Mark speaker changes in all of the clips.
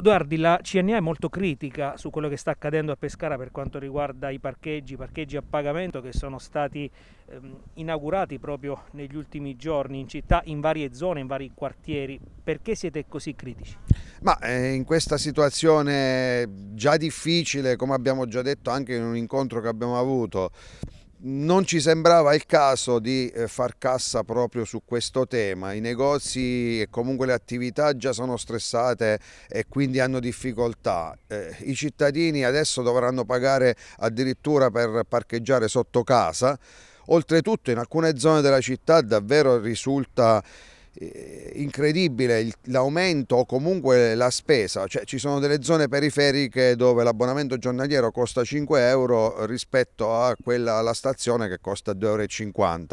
Speaker 1: Guardi, la CNA è molto critica su quello che sta accadendo a Pescara per quanto riguarda i parcheggi, parcheggi a pagamento che sono stati ehm, inaugurati proprio negli ultimi giorni in città, in varie zone, in vari quartieri. Perché siete così critici? Ma
Speaker 2: eh, in questa situazione già difficile, come abbiamo già detto anche in un incontro che abbiamo avuto, non ci sembrava il caso di eh, far cassa proprio su questo tema. I negozi e comunque le attività già sono stressate e quindi hanno difficoltà. Eh, I cittadini adesso dovranno pagare addirittura per parcheggiare sotto casa. Oltretutto in alcune zone della città davvero risulta eh, incredibile l'aumento o comunque la spesa, cioè, ci sono delle zone periferiche dove l'abbonamento giornaliero costa 5 euro rispetto a quella alla stazione che costa 2,50 euro.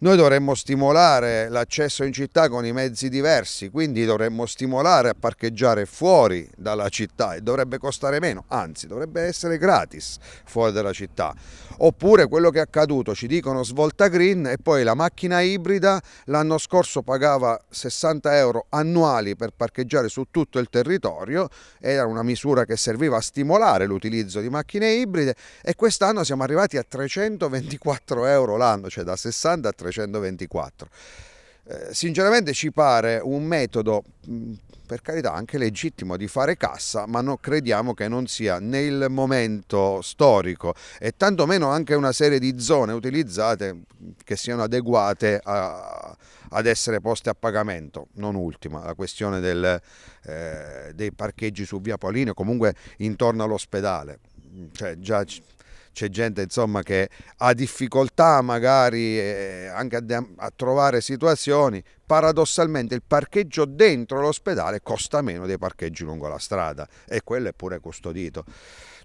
Speaker 2: Noi dovremmo stimolare l'accesso in città con i mezzi diversi, quindi dovremmo stimolare a parcheggiare fuori dalla città e dovrebbe costare meno, anzi dovrebbe essere gratis fuori dalla città. Oppure quello che è accaduto, ci dicono svolta green e poi la macchina ibrida l'anno scorso pagava pagava 60 euro annuali per parcheggiare su tutto il territorio, era una misura che serviva a stimolare l'utilizzo di macchine ibride e quest'anno siamo arrivati a 324 euro l'anno, cioè da 60 a 324. Eh, sinceramente ci pare un metodo, per carità, anche legittimo di fare cassa, ma no, crediamo che non sia nel momento storico e tantomeno anche una serie di zone utilizzate che siano adeguate a, ad essere poste a pagamento. Non ultima, la questione del, eh, dei parcheggi su via Polino, comunque intorno all'ospedale. Cioè, già c'è gente insomma, che ha difficoltà magari eh, anche a, a trovare situazioni, paradossalmente il parcheggio dentro l'ospedale costa meno dei parcheggi lungo la strada e quello è pure custodito.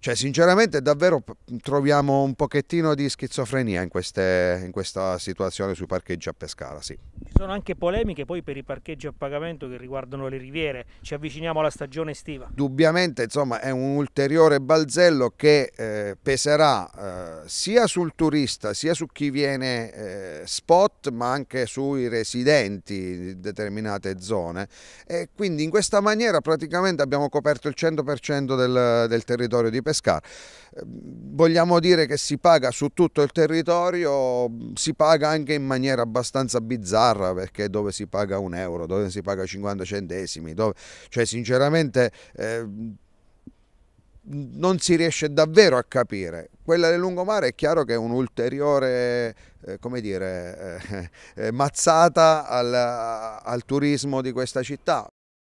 Speaker 2: Cioè sinceramente davvero troviamo un pochettino di schizofrenia in, queste, in questa situazione sui parcheggi a Pescara, sì
Speaker 1: sono anche polemiche poi per i parcheggi a pagamento che riguardano le riviere, ci avviciniamo alla stagione estiva.
Speaker 2: Dubbiamente insomma è un ulteriore balzello che eh, peserà eh, sia sul turista sia su chi viene eh, spot ma anche sui residenti di determinate zone e quindi in questa maniera praticamente abbiamo coperto il 100% del, del territorio di Pescara. Ehm, vogliamo dire che si paga su tutto il territorio, si paga anche in maniera abbastanza bizzarra Europa perché dove si paga un euro, dove si paga 50 centesimi, dove... cioè sinceramente... Eh, non si riesce davvero a capire. Quella del lungomare è chiaro che è un'ulteriore eh, eh, eh, mazzata al, al turismo di questa città.